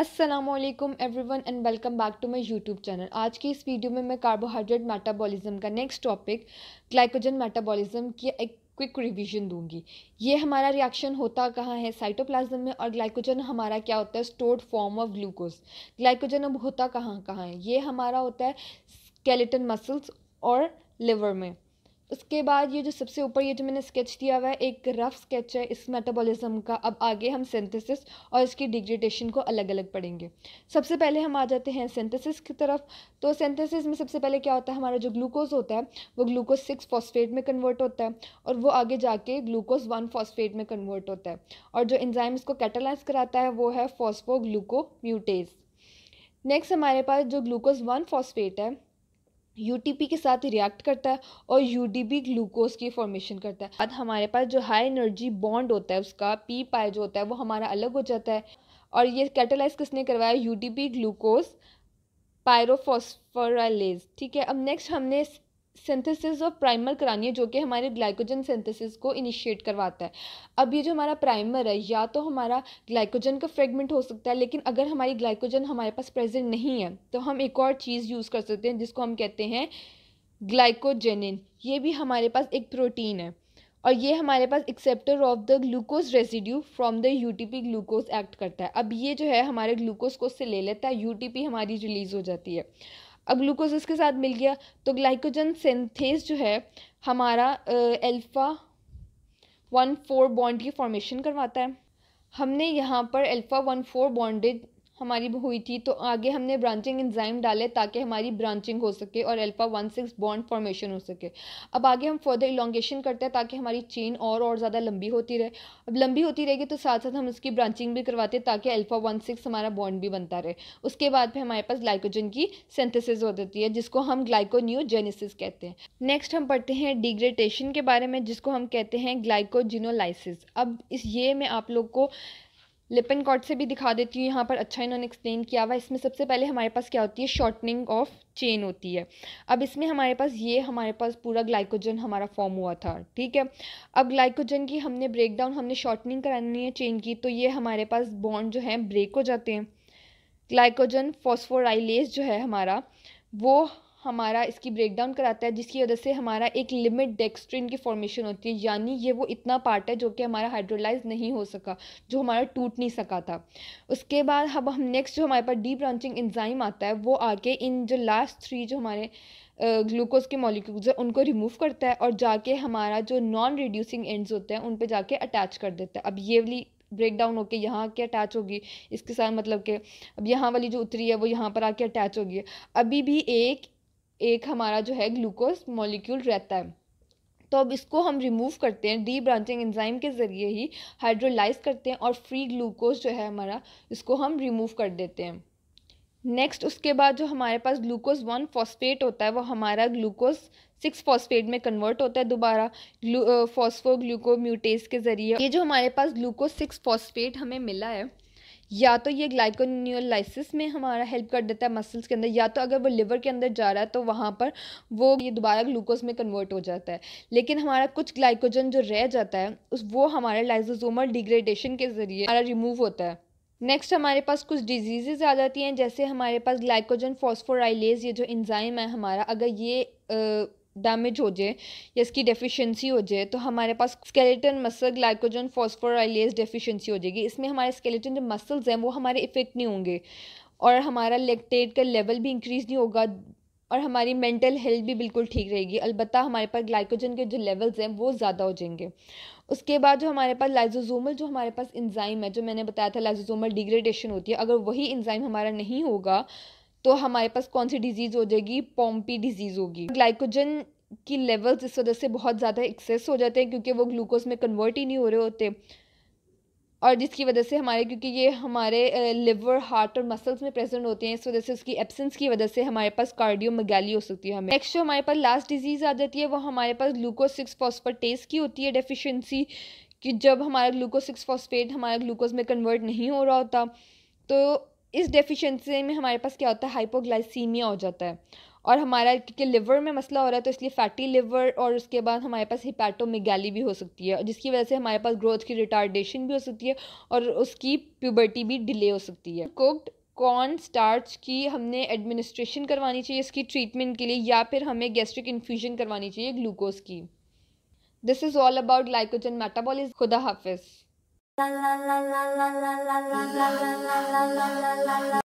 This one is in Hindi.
असलम वन and welcome back to my YouTube channel आज की इस वीडियो में मैं कार्बोहाइड्रेट मेटाबॉलिज्म का नेक्स्ट टॉपिक ग्लाइकोजन मेटाबॉलिज्म की एक क्विक रिवीजन दूंगी ये हमारा रिएक्शन होता कहाँ है साइटोप्लाज्म में और ग्लाइकोजन हमारा क्या होता है stored form of glucose glycogen अब होता कहाँ कहाँ है ये हमारा होता है स्केलेटन मसल्स और लिवर में उसके बाद ये जो सबसे ऊपर ये जो मैंने स्केच दिया हुआ है एक रफ स्केच है इस मेटाबॉलिज्म का अब आगे हम सिंथेसिस और इसकी डिग्रेडेशन को अलग अलग पढ़ेंगे सबसे पहले हम आ जाते हैं सिंथेसिस की तरफ तो सिंथेसिस में सबसे पहले क्या होता है हमारा जो ग्लूकोज होता है वो ग्लूकोज सिक्स फॉस्फेट में कन्वर्ट होता है और वो आगे जाके ग्लूकोज वन फॉस्फेट में कन्वर्ट होता है और जो इन्ज़ाइम इसको कैटलाइज कराता है वो है फॉस्फो ग्लूको म्यूटेज नेक्स्ट हमारे पास जो ग्लूकोज वन फॉस्फेट है यूटीपी के साथ रिएक्ट करता है और यूडीबी ग्लूकोज की फॉर्मेशन करता है बाद हमारे पास जो हाई एनर्जी बॉन्ड होता है उसका पी पाए जो होता है वो हमारा अलग हो जाता है और ये कैटलाइज किसने करवाया यूडीपी ग्लूकोज पायरोफॉस्फोराइलेज ठीक है अब नेक्स्ट हमने सिंथेसिस ऑफ प्राइमर करानी है जो कि हमारे ग्लाइकोजन सिंथेसिस को इनिशिएट करवाता है अब ये जो हमारा प्राइमर है या तो हमारा ग्लाइकोजन का फ्रेगमेंट हो सकता है लेकिन अगर हमारी ग्लाइकोजन हमारे पास प्रेजेंट नहीं है तो हम एक और चीज़ यूज़ कर सकते हैं जिसको हम कहते हैं ग्लाइकोजेनिन ये भी हमारे पास एक प्रोटीन है और ये हमारे पास acceptor of the glucose residue from the UTP glucose act करता है अब ये जो है हमारे ग्लूकोज को उससे ले लेता है यूटीपी हमारी रिलीज़ हो जाती है अब ग्लूकोज इसके साथ मिल गया तो ग्लाइकोजन सिंथेस जो है हमारा एल्फ़ा वन फोर बॉन्ड की फॉर्मेशन करवाता है हमने यहाँ पर अल्फ़ा वन फोर बॉन्डेड हमारी हुई थी तो आगे हमने ब्रांचिंग एंजाइम डाले ताकि हमारी ब्रांचिंग हो सके और alpha one six bond formation हो सके अब आगे हम फर्दर इलॉन्गेशन करते हैं ताकि हमारी चेन और और ज़्यादा लंबी होती रहे अब लंबी होती रहेगी तो साथ साथ हम उसकी ब्रांचिंग भी करवाते हैं ताकि अल्फ़ा वन सिक्स हमारा बॉन्ड भी बनता रहे उसके बाद फिर हमारे पास ग्लाइकोजन की सेंथेसिस हो जाती है जिसको हम ग्लाइकोन्यूजेनेसिस कहते हैं नेक्स्ट हम पढ़ते हैं डिग्रेडेशन के बारे में जिसको हम कहते हैं ग्लाइकोजिनोलाइसिस अब इस ये मैं आप लोग को लिपन कॉट से भी दिखा देती हूँ यहाँ पर अच्छा इन्होंने एक्सप्लेन किया हुआ इसमें सबसे पहले हमारे पास क्या होती है शॉर्टनिंग ऑफ चेन होती है अब इसमें हमारे पास ये हमारे पास पूरा ग्लाइकोजन हमारा फॉर्म हुआ था ठीक है अब ग्लाइकोजन की हमने ब्रेक डाउन हमने शॉर्टनिंग करानी है चेन की तो ये हमारे पास बॉन्ड जो है ब्रेक हो जाते हैं ग्लाइकोजन फॉस्फोराइलेस जो है हमारा वो हमारा इसकी ब्रेकडाउन कराता है जिसकी वजह से हमारा एक लिमिट डेक्सट्रिन की फॉर्मेशन होती है यानी ये वो इतना पार्ट है जो कि हमारा हाइड्रोलाइज नहीं हो सका जो हमारा टूट नहीं सका था उसके बाद अब हम नेक्स्ट जो हमारे पास डी ब्रांचिंग इंजाइम आता है वो आके इन जो लास्ट थ्री जो हमारे ग्लूकोज के मॉलिक्यूल्स हैं उनको रिमूव करता है और जाके हमारा जो नॉन रिड्यूसिंग एंड्स होते हैं उन पर जाके अटैच कर देता है अब ये वाली ब्रेक डाउन होकर यहाँ के अटैच होगी इसके साथ मतलब के अब यहाँ वाली जो उतरी है वो यहाँ पर आके अटैच होगी अभी भी एक एक हमारा जो है ग्लूकोज मॉलिक्यूल रहता है तो अब इसको हम रिमूव करते हैं डी ब्रांचिंग एंजाइम के ज़रिए ही हाइड्रोलाइज करते हैं और फ्री ग्लूकोज जो है हमारा इसको हम रिमूव कर देते हैं नेक्स्ट उसके बाद जो हमारे पास ग्लूकोज वन फॉस्फेट होता है वो हमारा ग्लूकोज सिक्स फॉस्फेट में कन्वर्ट होता है दोबारा ग्लू फॉस्फो म्यूटेज के ज़रिए ये जो हमारे पास ग्लूकोज सिक्स फॉस्फेट हमें मिला है या तो ये ग्लाइकोन्यूलाइसिस में हमारा हेल्प कर देता है मसल्स के अंदर या तो अगर वो लिवर के अंदर जा रहा है तो वहाँ पर वो ये दोबारा ग्लूकोज में कन्वर्ट हो जाता है लेकिन हमारा कुछ ग्लाइकोजन जो रह जाता है उस वो हमारे लाइजोजोमल डिग्रेडेशन के ज़रिए हमारा रिमूव होता है नेक्स्ट हमारे पास कुछ डिजीज़ेज़ आ जाती हैं जैसे हमारे पास ग्लाइकोजन फॉस्फोराइलेज ये जो इंजाइम है हमारा अगर ये आ, डैमेज हो जाए या इसकी डेफिशिएंसी हो जाए तो हमारे पास skeleton muscle glycogen phosphorylase deficiency हो जाएगी इसमें हमारे स्केलेटन जो मसल्स हैं वो हमारे इफ़ेक्ट नहीं होंगे और हमारा लेक्टेट का लेवल भी इंक्रीज़ नहीं होगा और हमारी मेंटल हेल्थ भी बिल्कुल ठीक रहेगी अलबत्त हमारे पास ग्लाइकोजन के जो लेवल्स हैं वो ज़्यादा हो जाएंगे उसके बाद जो हमारे पास लाइजोजोमल जो हमारे पास इंजाइम है जो मैंने बताया था लाइजोजोमल डिग्रेडेशन होती है अगर वही इंजाइम हमारा नहीं होगा तो हमारे पास कौन सी डिजीज़ हो जाएगी पॉम्पी डिजीज़ होगी ग्लाइकोजन की लेवल्स इस वजह से बहुत ज़्यादा एक्सेस हो जाते हैं क्योंकि वो ग्लूकोज में कन्वर्ट ही नहीं हो रहे होते और जिसकी वजह से हमारे क्योंकि ये हमारे लिवर हार्ट और मसल्स में प्रेजेंट होते हैं इस वजह से उसकी एब्सेंस की वजह से हमारे पास कार्डियो मगैली हो सकती है हमें नेक्स्ट जो हमारे पास लास्ट डिजीज़ आ जाती है वो हमारे पास ग्लूकोज सिक्स फॉस्फर की होती है डेफिशिएंसी कि जब हमारा ग्लूकोज सिक्स फॉस्फेट हमारा ग्लूकोज में कन्वर्ट नहीं हो रहा होता तो इस डेफिशिएंसी में हमारे पास क्या होता है हाइपोग्लाइसीमिया हो जाता है और हमारा क्योंकि लिवर में मसला हो रहा है तो इसलिए फैटी लिवर और उसके बाद हमारे पास हिपैटोमिगैली भी हो सकती है जिसकी वजह से हमारे पास ग्रोथ की रिटार्डेशन भी हो सकती है और उसकी प्यूबर्टी भी डिले हो सकती है कुकड कॉर्न स्टार्च की हमने एडमिनिस्ट्रेशन करवानी चाहिए इसकी ट्रीटमेंट के लिए या फिर हमें गैस्ट्रिक इन्फ्यूजन करवानी चाहिए ग्लूकोज की this is all about glycogen metabolism खुदा हाफिज़ 啦啦啦啦啦啦啦啦啦啦啦啦啦啦。啦。